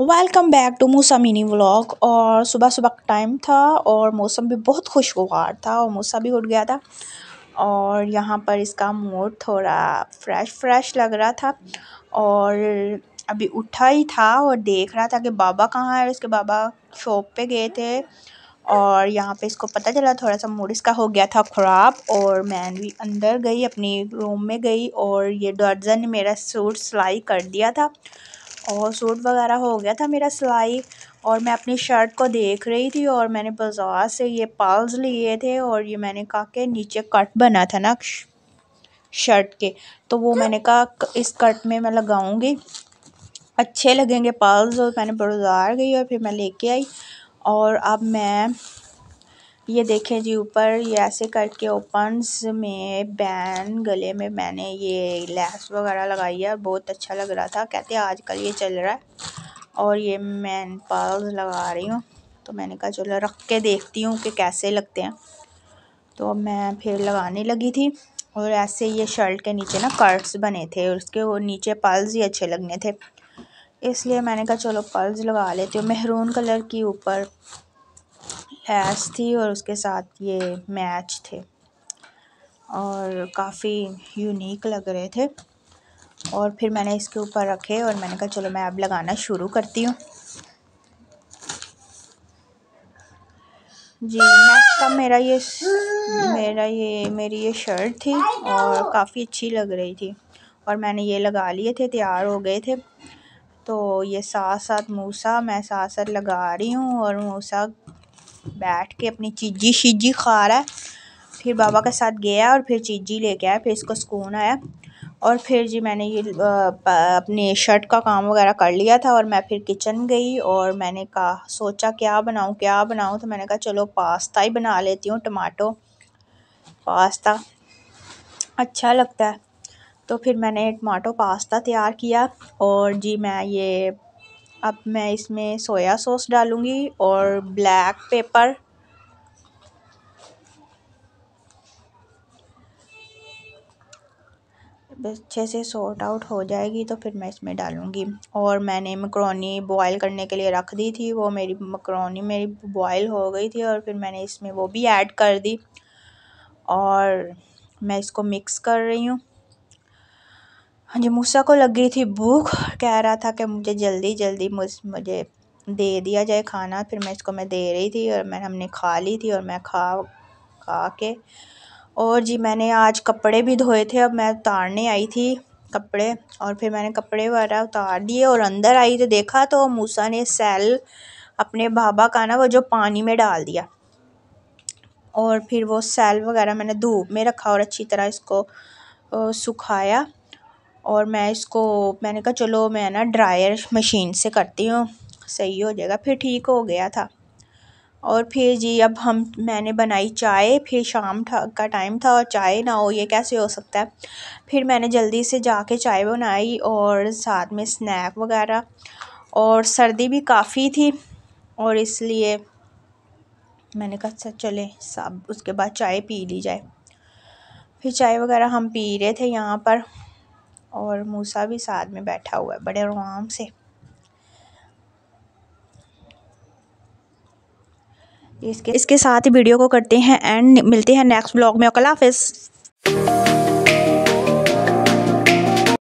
welcome back to Moosa mini vlog और सुबह सुबह का टाइम था और मौसम भी बहुत खुशगवार था और मूसा भी उठ गया था और यहाँ पर इसका मूड थोड़ा फ्रेश फ्रेश लग रहा था और अभी उठा ही था और देख रहा था कि बाबा कहाँ है उसके बाबा शॉप पे गए थे और यहाँ पे इसको पता चला थोड़ा सा मूड इसका हो गया था ख़राब और मैं भी अंदर गई अपनी रूम में गई और ये दर्जन ने मेरा सूट सिलाई कर दिया था और सूट वगैरह हो गया था मेरा सिलाई और मैं अपनी शर्ट को देख रही थी और मैंने बाज़ार से ये पाल्स लिए थे और ये मैंने कहा कि नीचे कट बना था ना शर्ट के तो वो मैंने कहा इस कट में मैं लगाऊंगी अच्छे लगेंगे पाल्स और मैंने बाज़ार गई और फिर मैं लेके आई और अब मैं ये देखें जी ऊपर ये ऐसे करके ओपन्स में बैन गले में मैंने ये लैस वगैरह लगाई है बहुत अच्छा लग रहा था कहते हैं आजकल ये चल रहा है और ये मैन पर्ल्स लगा रही हूँ तो मैंने कहा चलो रख के देखती हूँ कि कैसे लगते हैं तो मैं फिर लगाने लगी थी और ऐसे ये शर्ट के नीचे ना कर्ट्स बने थे और उसके वो नीचे पर्ल्स ही अच्छे लगने थे इसलिए मैंने कहा चलो पर्ल्स लगा लेती हूँ मेहरून कलर की ऊपर हैस थी और उसके साथ ये मैच थे और काफ़ी यूनिक लग रहे थे और फिर मैंने इसके ऊपर रखे और मैंने कहा चलो मैं अब लगाना शुरू करती हूँ जी नेक्स्ट का मेरा ये मेरा ये मेरी ये शर्ट थी और काफ़ी अच्छी लग रही थी और मैंने ये लगा लिए थे तैयार हो गए थे तो ये साथ साथ मूसा मैं साथ साथ लगा रही हूँ और मूसा बैठ के अपनी चीजी शीजी खा रहा है फिर बाबा के साथ गया और फिर चीजी लेके आया फिर इसको सुकून आया और फिर जी मैंने ये अपने शर्ट का काम वगैरह कर लिया था और मैं फिर किचन गई और मैंने कहा सोचा क्या बनाऊँ क्या बनाऊँ तो मैंने कहा चलो पास्ता ही बना लेती हूँ टमाटो पास्ता अच्छा लगता है तो फिर मैंने टमाटो पास्ता तैयार किया और जी मैं ये अब मैं इसमें सोया सॉस डालूँगी और ब्लैक पेपर अच्छे से सॉर्ट आउट हो जाएगी तो फिर मैं इसमें डालूँगी और मैंने मकरोनी बॉयल करने के लिए रख दी थी वो मेरी मकरोनी मेरी बॉयल हो गई थी और फिर मैंने इसमें वो भी ऐड कर दी और मैं इसको मिक्स कर रही हूँ हाँ जो मूसा को लग गई थी भूख कह रहा था कि मुझे जल्दी जल्दी मुझे दे दिया जाए खाना फिर मैं इसको मैं दे रही थी और मैं हमने खा ली थी और मैं खा खा के और जी मैंने आज कपड़े भी धोए थे अब मैं उतारने आई थी कपड़े और फिर मैंने कपड़े वगैरह उतार दिए और अंदर आई तो देखा तो मूसा ने सेल अपने बाबा का ना वो जो पानी में डाल दिया और फिर वो सेल वगैरह मैंने धूप में रखा और अच्छी तरह इसको सुखाया और मैं इसको मैंने कहा चलो मैं ना ड्रायर मशीन से करती हूँ सही हो जाएगा फिर ठीक हो गया था और फिर जी अब हम मैंने बनाई चाय फिर शाम का टाइम था और चाय ना हो ये कैसे हो सकता है फिर मैंने जल्दी से जाके चाय बनाई और साथ में स्नैक वगैरह और सर्दी भी काफ़ी थी और इसलिए मैंने कहा अच्छा चले सब उसके बाद चाय पी ली जाए फिर चाय वगैरह हम पी रहे थे यहाँ पर और मूसा भी साथ में बैठा हुआ है बड़े आराम से इसके इसके साथ ही वीडियो को करते हैं एंड मिलते हैं नेक्स्ट ब्लॉग में अकल हाफिज़